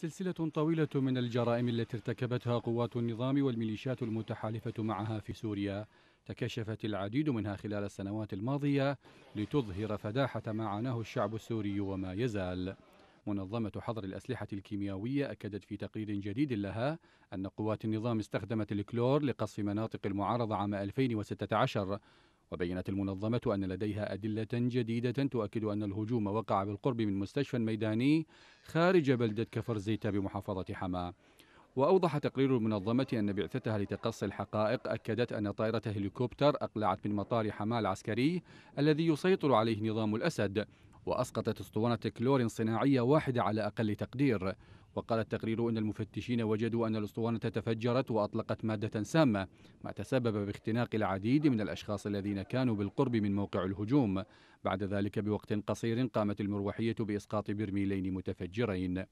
سلسلة طويلة من الجرائم التي ارتكبتها قوات النظام والميليشيات المتحالفة معها في سوريا تكشفت العديد منها خلال السنوات الماضية لتظهر فداحة ما عاناه الشعب السوري وما يزال منظمة حظر الأسلحة الكيميائية أكدت في تقرير جديد لها أن قوات النظام استخدمت الكلور لقصف مناطق المعارضة عام 2016 وبينت المنظمة أن لديها أدلة جديدة تؤكد أن الهجوم وقع بالقرب من مستشفى ميداني خارج بلدة كفر زيتا بمحافظة حماه وأوضح تقرير المنظمة أن بعثتها لتقصي الحقائق أكدت أن طائرة هليكوبتر أقلعت من مطار حماة العسكري الذي يسيطر عليه نظام الأسد وأسقطت اسطوانة كلور صناعية واحدة على أقل تقدير وقال التقرير أن المفتشين وجدوا أن الأسطوانة تفجرت وأطلقت مادة سامة ما تسبب باختناق العديد من الأشخاص الذين كانوا بالقرب من موقع الهجوم بعد ذلك بوقت قصير قامت المروحية بإسقاط برميلين متفجرين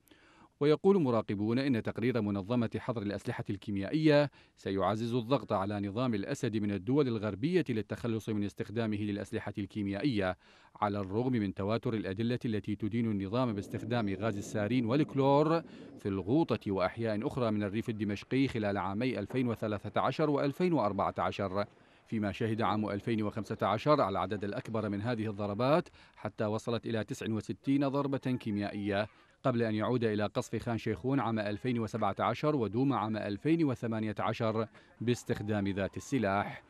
ويقول مراقبون إن تقرير منظمة حظر الأسلحة الكيميائية سيعزز الضغط على نظام الأسد من الدول الغربية للتخلص من استخدامه للأسلحة الكيميائية على الرغم من تواتر الأدلة التي تدين النظام باستخدام غاز السارين والكلور في الغوطة وأحياء أخرى من الريف الدمشقي خلال عامي 2013 و 2014 فيما شهد عام 2015 على العدد الأكبر من هذه الضربات حتى وصلت إلى 69 ضربة كيميائية قبل أن يعود إلى قصف خان شيخون عام 2017 ودوما عام 2018 باستخدام ذات السلاح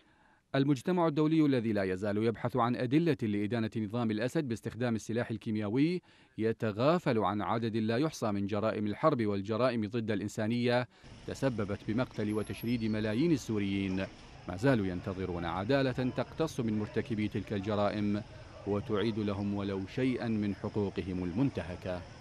المجتمع الدولي الذي لا يزال يبحث عن أدلة لإدانة نظام الأسد باستخدام السلاح الكيميائي يتغافل عن عدد لا يحصى من جرائم الحرب والجرائم ضد الإنسانية تسببت بمقتل وتشريد ملايين السوريين ما زالوا ينتظرون عدالة تقتص من مرتكبي تلك الجرائم وتعيد لهم ولو شيئا من حقوقهم المنتهكه